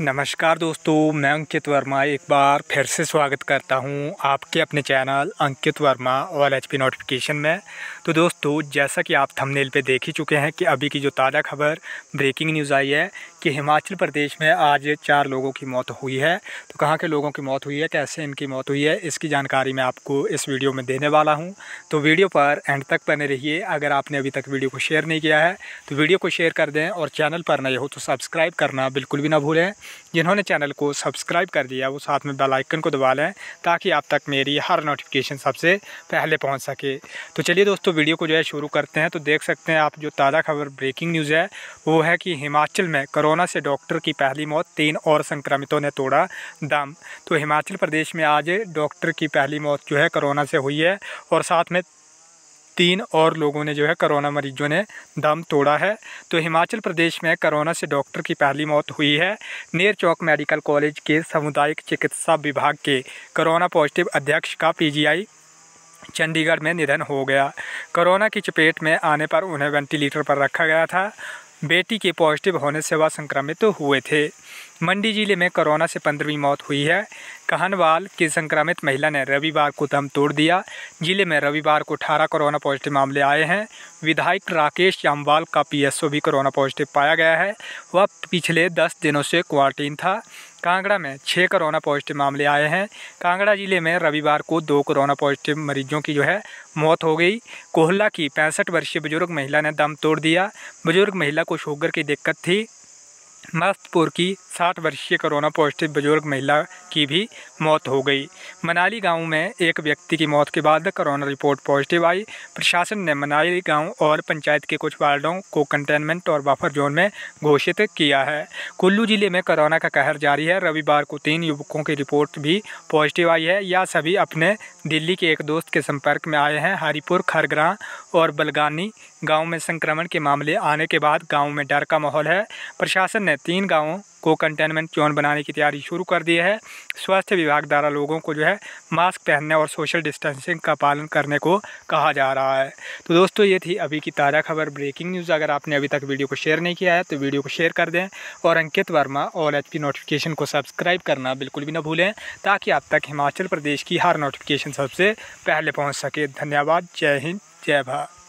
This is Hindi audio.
नमस्कार दोस्तों मैं अंकित वर्मा एक बार फिर से स्वागत करता हूं आपके अपने channel Ankit Verma all H P notification में तो दोस्तों जैसा कि आप थंबनेल पे देख ही चुके हैं कि अभी की जो ताज़ा खबर ब्रेकिंग न्यूज़ आई है कि हिमाचल प्रदेश में आज चार लोगों की मौत हुई है तो कहाँ के लोगों की मौत हुई है कैसे इनकी मौत हुई है इसकी जानकारी मैं आपको इस वीडियो में देने वाला हूँ तो वीडियो पर एंड तक बने रहिए अगर आपने अभी तक वीडियो को शेयर नहीं किया है तो वीडियो को शेयर कर दें और चैनल पर नए हो तो सब्सक्राइब करना बिल्कुल भी ना भूलें जिन्होंने चैनल को सब्सक्राइब कर दिया वो साथ में बेलाइकन को दबा लें ताकि आप तक मेरी हर नोटिफिकेशन सबसे पहले पहुँच सके तो चलिए दोस्तों वीडियो को जो है शुरू करते हैं तो देख सकते हैं आप जो ताज़ा खबर ब्रेकिंग न्यूज़ है वो है कि हिमाचल में करो कोरोना से डॉक्टर की पहली मौत तीन और संक्रमितों ने तोड़ा दम तो हिमाचल प्रदेश में आज डॉक्टर की पहली मौत जो है कोरोना से हुई है और साथ में तीन और लोगों ने जो है कोरोना मरीजों ने दम तोड़ा है तो हिमाचल प्रदेश में कोरोना से डॉक्टर की पहली मौत हुई है नेर चौक मेडिकल कॉलेज के सामुदायिक चिकित्सा विभाग के कोरोना पॉजिटिव अध्यक्ष का पीजीआई चंडीगढ़ में निधन हो गया कोरोना की चपेट में आने पर उन्हें वेंटिलेटर पर रखा गया था बेटी के पॉजिटिव होने से वह संक्रमित हुए थे मंडी जिले में कोरोना से पंद्रहवीं मौत हुई है कहनवाल की संक्रमित महिला ने रविवार को दम तोड़ दिया जिले में रविवार को अठारह कोरोना पॉजिटिव मामले आए हैं विधायक राकेश जामवाल का पीएसओ भी कोरोना पॉजिटिव पाया गया है वह पिछले दस दिनों से क्वारंटीन था कांगड़ा में छः कोरोना पॉजिटिव मामले आए हैं कांगड़ा जिले में रविवार को दो कोरोना पॉजिटिव मरीजों की जो है मौत हो गई कोहला की पैंसठ वर्षीय बुजुर्ग महिला ने दम तोड़ दिया बुजुर्ग महिला को शुगर की दिक्कत थी मस्तपुर की साठ वर्षीय कोरोना पॉजिटिव बुजुर्ग महिला की भी मौत हो गई मनाली गांव में एक व्यक्ति की मौत के बाद कोरोना रिपोर्ट पॉजिटिव आई प्रशासन ने मनाली गांव और पंचायत के कुछ वार्डों को कंटेनमेंट और बफर जोन में घोषित किया है कुल्लू जिले में कोरोना का कहर जारी है रविवार को तीन युवकों की रिपोर्ट भी पॉजिटिव आई है यह सभी अपने दिल्ली के एक दोस्त के संपर्क में आए हैं हरिपुर खरग्रां और बलगानी गांव में संक्रमण के मामले आने के बाद गांव में डर का माहौल है प्रशासन ने तीन गांवों को कंटेनमेंट जोन बनाने की तैयारी शुरू कर दी है स्वास्थ्य विभाग द्वारा लोगों को जो है मास्क पहनने और सोशल डिस्टेंसिंग का पालन करने को कहा जा रहा है तो दोस्तों ये थी अभी की ताज़ा खबर ब्रेकिंग न्यूज़ अगर आपने अभी तक वीडियो को शेयर नहीं किया है तो वीडियो को शेयर कर दें और Ankit Verma all H notification को सब्सक्राइब करना बिल्कुल भी ना भूलें ताकि आप तक हिमाचल प्रदेश की हर नोटिफिकेशन सबसे पहले पहुँच सके धन्यवाद जय हिंद जय भारत